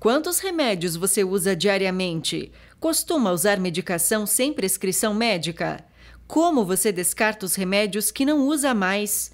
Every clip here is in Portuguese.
Quantos remédios você usa diariamente? Costuma usar medicação sem prescrição médica? Como você descarta os remédios que não usa mais?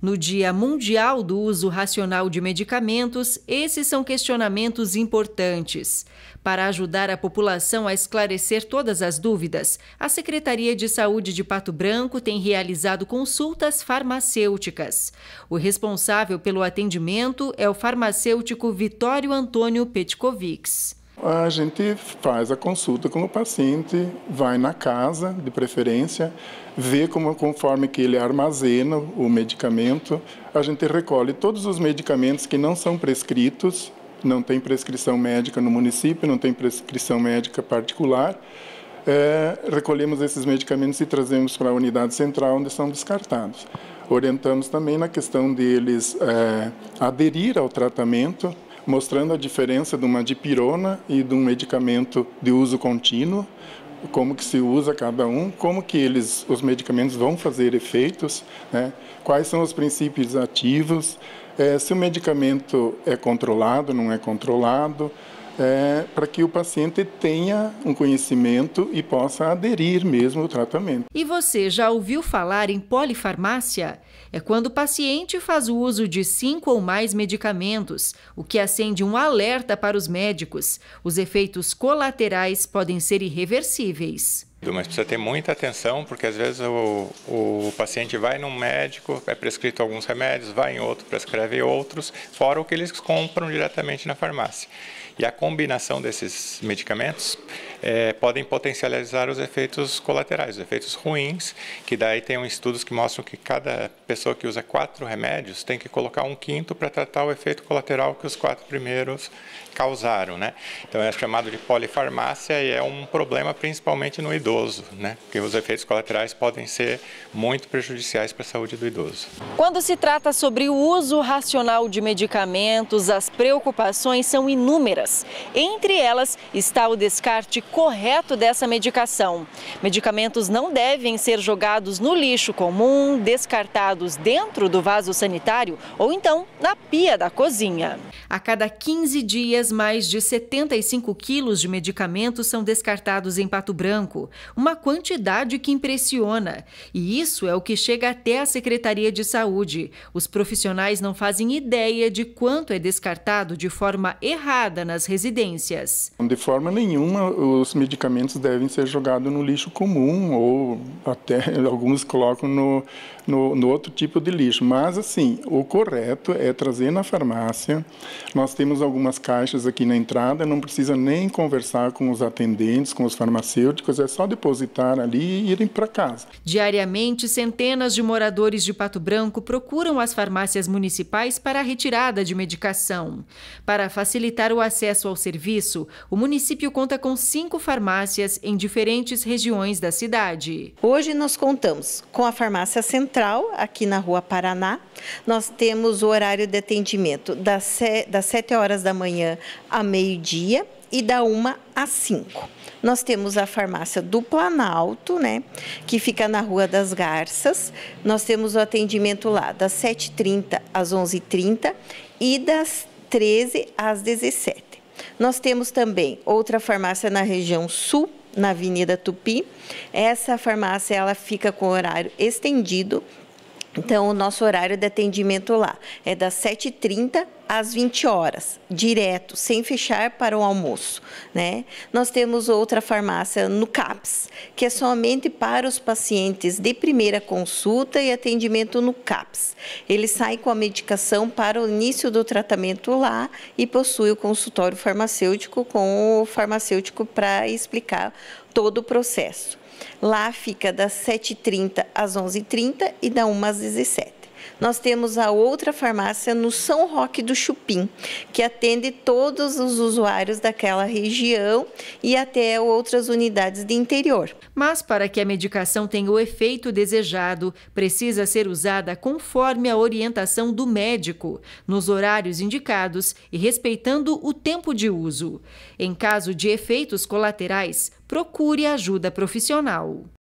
No Dia Mundial do Uso Racional de Medicamentos, esses são questionamentos importantes. Para ajudar a população a esclarecer todas as dúvidas, a Secretaria de Saúde de Pato Branco tem realizado consultas farmacêuticas. O responsável pelo atendimento é o farmacêutico Vitório Antônio Petkovics. A gente faz a consulta com o paciente, vai na casa, de preferência, vê como conforme que ele armazena o medicamento, a gente recolhe todos os medicamentos que não são prescritos, não tem prescrição médica no município, não tem prescrição médica particular. É, recolhemos esses medicamentos e trazemos para a unidade central, onde são descartados. Orientamos também na questão deles é, aderir ao tratamento, mostrando a diferença de uma dipirona e de um medicamento de uso contínuo, como que se usa cada um, como que eles, os medicamentos vão fazer efeitos, né? quais são os princípios ativos, é, se o medicamento é controlado, não é controlado, é, para que o paciente tenha um conhecimento e possa aderir mesmo ao tratamento. E você já ouviu falar em polifarmácia? É quando o paciente faz o uso de cinco ou mais medicamentos, o que acende um alerta para os médicos. Os efeitos colaterais podem ser irreversíveis. Mas precisa ter muita atenção, porque às vezes o, o paciente vai num médico, é prescrito alguns remédios, vai em outro, prescreve outros, fora o que eles compram diretamente na farmácia. E a combinação desses medicamentos é, podem potencializar os efeitos colaterais, os efeitos ruins, que daí tem estudos que mostram que cada pessoa que usa quatro remédios tem que colocar um quinto para tratar o efeito colateral que os quatro primeiros causaram. Né? Então é chamado de polifarmácia e é um problema principalmente no idoso, né? porque os efeitos colaterais podem ser muito prejudiciais para a saúde do idoso. Quando se trata sobre o uso racional de medicamentos, as preocupações são inúmeras entre elas está o descarte correto dessa medicação. Medicamentos não devem ser jogados no lixo comum, descartados dentro do vaso sanitário ou então na pia da cozinha. A cada 15 dias, mais de 75 quilos de medicamentos são descartados em Pato Branco, uma quantidade que impressiona. E isso é o que chega até a Secretaria de Saúde. Os profissionais não fazem ideia de quanto é descartado de forma errada na nas residências. De forma nenhuma, os medicamentos devem ser jogados no lixo comum ou até alguns colocam no, no, no outro tipo de lixo. Mas, assim, o correto é trazer na farmácia. Nós temos algumas caixas aqui na entrada, não precisa nem conversar com os atendentes, com os farmacêuticos, é só depositar ali e irem para casa. Diariamente, centenas de moradores de Pato Branco procuram as farmácias municipais para a retirada de medicação. Para facilitar o acesso, acesso ao serviço, o município conta com cinco farmácias em diferentes regiões da cidade. Hoje nós contamos com a farmácia central, aqui na Rua Paraná. Nós temos o horário de atendimento das 7 horas da manhã a meio-dia e da 1 às 5. Nós temos a farmácia do Planalto, né, que fica na Rua das Garças. Nós temos o atendimento lá das 7h30 às 11h30 e das 13 h às 17 h nós temos também outra farmácia na região sul, na Avenida Tupi. Essa farmácia ela fica com horário estendido então, o nosso horário de atendimento lá é das 7h30 às 20 horas, direto, sem fechar para o almoço. Né? Nós temos outra farmácia no CAPS, que é somente para os pacientes de primeira consulta e atendimento no CAPS. Ele sai com a medicação para o início do tratamento lá e possui o consultório farmacêutico com o farmacêutico para explicar todo o processo. Lá fica das 7h30 às 11h30 e da 1 às 17 nós temos a outra farmácia no São Roque do Chupim, que atende todos os usuários daquela região e até outras unidades de interior. Mas para que a medicação tenha o efeito desejado, precisa ser usada conforme a orientação do médico, nos horários indicados e respeitando o tempo de uso. Em caso de efeitos colaterais, procure ajuda profissional.